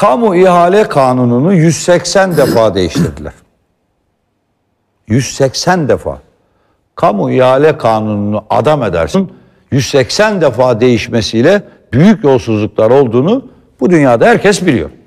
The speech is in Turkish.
Kamu ihale kanununu 180 defa değiştirdiler. 180 defa. Kamu ihale kanununu adam edersin. 180 defa değişmesiyle büyük yolsuzluklar olduğunu bu dünyada herkes biliyor.